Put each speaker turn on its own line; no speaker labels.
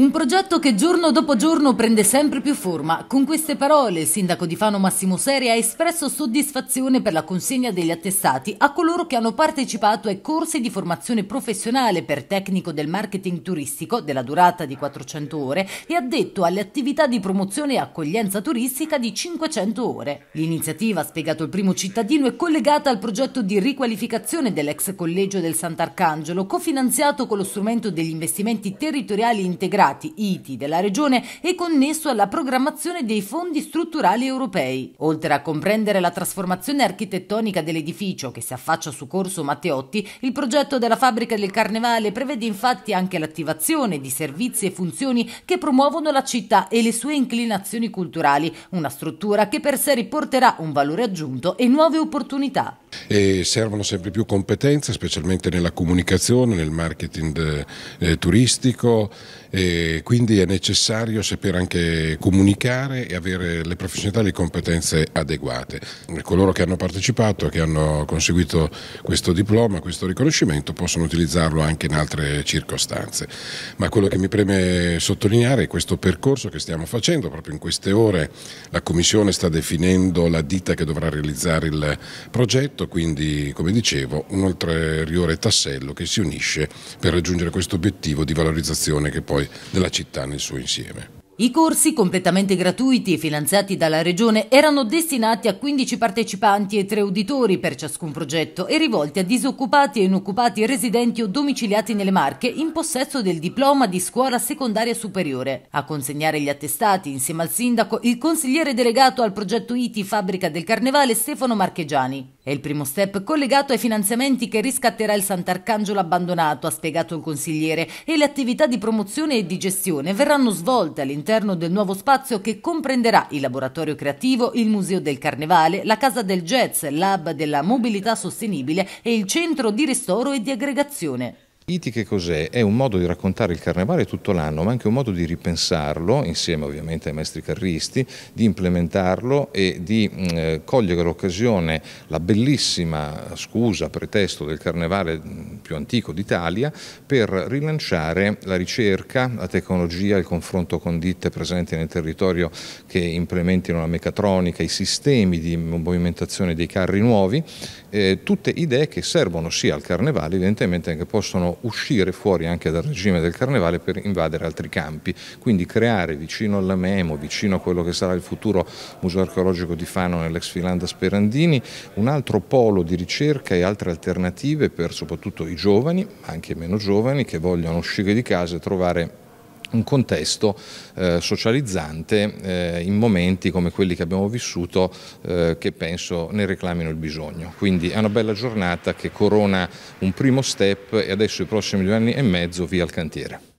Un progetto che giorno dopo giorno prende sempre più forma. Con queste parole il sindaco di Fano Massimo Seri ha espresso soddisfazione per la consegna degli attestati a coloro che hanno partecipato ai corsi di formazione professionale per tecnico del marketing turistico della durata di 400 ore e addetto alle attività di promozione e accoglienza turistica di 500 ore. L'iniziativa, ha spiegato il primo cittadino, è collegata al progetto di riqualificazione dell'ex collegio del Sant'Arcangelo, cofinanziato con lo strumento degli investimenti territoriali integrati mercati ITI della regione e connesso alla programmazione dei fondi strutturali europei. Oltre a comprendere la trasformazione architettonica dell'edificio che si affaccia su Corso Matteotti, il progetto della fabbrica del Carnevale prevede infatti anche l'attivazione di servizi e funzioni che promuovono la città e le sue inclinazioni culturali, una struttura che per sé riporterà un valore aggiunto e nuove opportunità
e servono sempre più competenze, specialmente nella comunicazione, nel marketing eh, eh turistico, quindi è necessario sapere anche comunicare e avere le professionalità e le competenze adeguate. Coloro che hanno partecipato, che hanno conseguito questo diploma, questo riconoscimento, possono utilizzarlo anche in altre circostanze. Ma quello che mi preme sottolineare è questo percorso che stiamo facendo, proprio in queste ore la Commissione sta definendo la ditta che dovrà realizzare il progetto, quindi come dicevo un ulteriore tassello che si unisce per raggiungere questo obiettivo di valorizzazione che poi della città nel suo insieme.
I corsi, completamente gratuiti e finanziati dalla Regione, erano destinati a 15 partecipanti e 3 uditori per ciascun progetto e rivolti a disoccupati e inoccupati residenti o domiciliati nelle Marche in possesso del diploma di scuola secondaria superiore. A consegnare gli attestati, insieme al sindaco, il consigliere delegato al progetto ITI Fabbrica del Carnevale Stefano Marchegiani. È il primo step collegato ai finanziamenti che riscatterà il Sant'Arcangelo abbandonato, ha spiegato il consigliere, e le attività di promozione e di gestione verranno svolte all'interno all'interno del nuovo spazio che comprenderà il laboratorio creativo, il Museo del Carnevale, la Casa del Jazz, l'Hub della Mobilità Sostenibile e il Centro di Ristoro e di Aggregazione.
Iti che cos'è? È un modo di raccontare il carnevale tutto l'anno, ma anche un modo di ripensarlo, insieme ovviamente ai maestri carristi, di implementarlo e di mm, eh, cogliere l'occasione, la bellissima scusa, pretesto del carnevale mm, più antico d'Italia, per rilanciare la ricerca, la tecnologia, il confronto con ditte presenti nel territorio che implementino la meccatronica, i sistemi di movimentazione dei carri nuovi, eh, tutte idee che servono sia al carnevale, evidentemente che possono uscire fuori anche dal regime del carnevale per invadere altri campi, quindi creare vicino alla Memo, vicino a quello che sarà il futuro Museo Archeologico di Fano nell'ex Filanda Sperandini, un altro polo di ricerca e altre alternative per soprattutto i giovani, anche meno giovani, che vogliono uscire di casa e trovare un contesto eh, socializzante eh, in momenti come quelli che abbiamo vissuto eh, che penso ne reclamino il bisogno. Quindi è una bella giornata che corona un primo step e adesso i prossimi due anni e mezzo via al cantiere.